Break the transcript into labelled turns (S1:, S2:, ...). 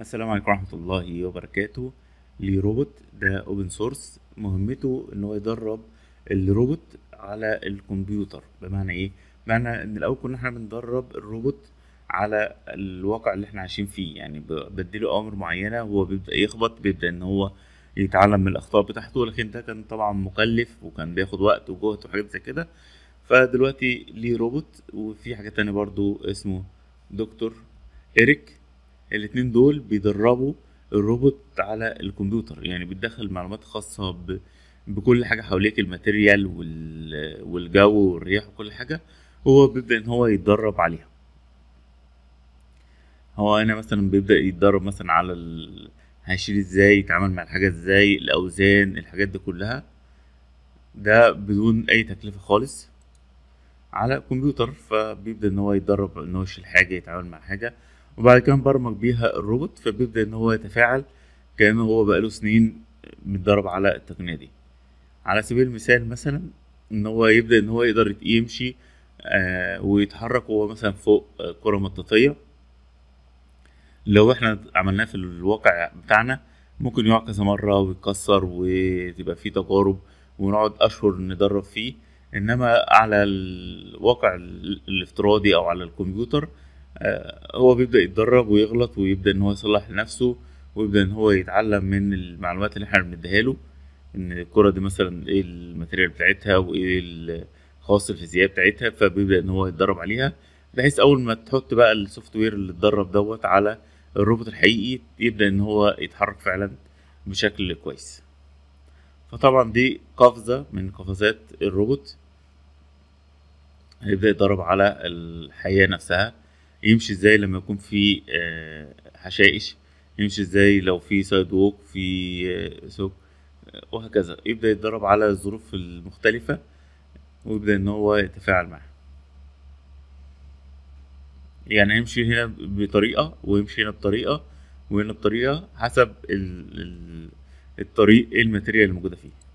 S1: السلام عليكم ورحمة الله وبركاته لروبوت ده اوبن سورس مهمته ان هو يدرب الروبوت على الكمبيوتر بمعنى ايه؟ بمعنى ان الاول كنا احنا بندرب الروبوت على الواقع اللي احنا عايشين فيه يعني بديله اوامر معينة هو بيبدأ يخبط بيبدأ ان هو يتعلم من الاخطاء بتاعته لكن ده كان طبعا مكلف وكان بياخد وقت وجهد وحاجات زي كده فدلوقتي ليه روبوت وفي حاجة تانية برضو اسمه دكتور إريك الاتنين دول بيدربوا الروبوت على الكمبيوتر يعني بتدخل معلومات خاصة ب... بكل حاجة حواليك الماتيريال وال... والجو والرياح وكل حاجة هو بيبدأ إن هو يتدرب عليها هو هنا مثلا بيبدأ يتدرب مثلا على ال... هيشيل ازاي يتعامل مع الحاجة ازاي الأوزان الحاجات دي كلها ده بدون أي تكلفة خالص على كمبيوتر فبيبدأ إن هو يتدرب إن هو يشيل حاجة يتعامل مع حاجة وبعد كده برمج بيها الروبوت فبيبدأ إن هو يتفاعل كأنه هو بقاله سنين متدرب على التقنية دي على سبيل المثال مثلا إن هو يبدأ إن هو يقدر يمشي آه، ويتحرك وهو مثلا فوق كرة مطاطية لو احنا عملناه في الواقع بتاعنا ممكن يقع كذا مرة ويتكسر وتبقى فيه تجارب ونقعد أشهر ندرب فيه إنما على الواقع الافتراضي أو على الكمبيوتر آه، هو بيبدا يتدرب ويغلط ويبدا ان هو يصلح لنفسه ويبدا ان هو يتعلم من المعلومات اللي احنا بنديها له ان الكره دي مثلا ايه الماتيريال بتاعتها وايه الخواص الفيزيائيه بتاعتها فبيبدا ان هو يتدرب عليها بحيث اول ما تحط بقى السوفت وير اللي اتدرب دوت على الروبوت الحقيقي يبدا ان هو يتحرك فعلا بشكل كويس فطبعا دي قفزه من قفزات الروبوت هيبدا يتدرب على الحياه نفسها يمشي ازاي لما يكون في حشائش آه، يمشي ازاي لو في سايد ووك في آه، سوق آه، وهكذا يبدا يتدرب على الظروف المختلفه ويبدا ان هو يتفاعل معها يعني يمشي هنا بطريقه ويمشي هنا بطريقه وهنا بطريقه حسب الطريق الماتيريال الموجوده فيه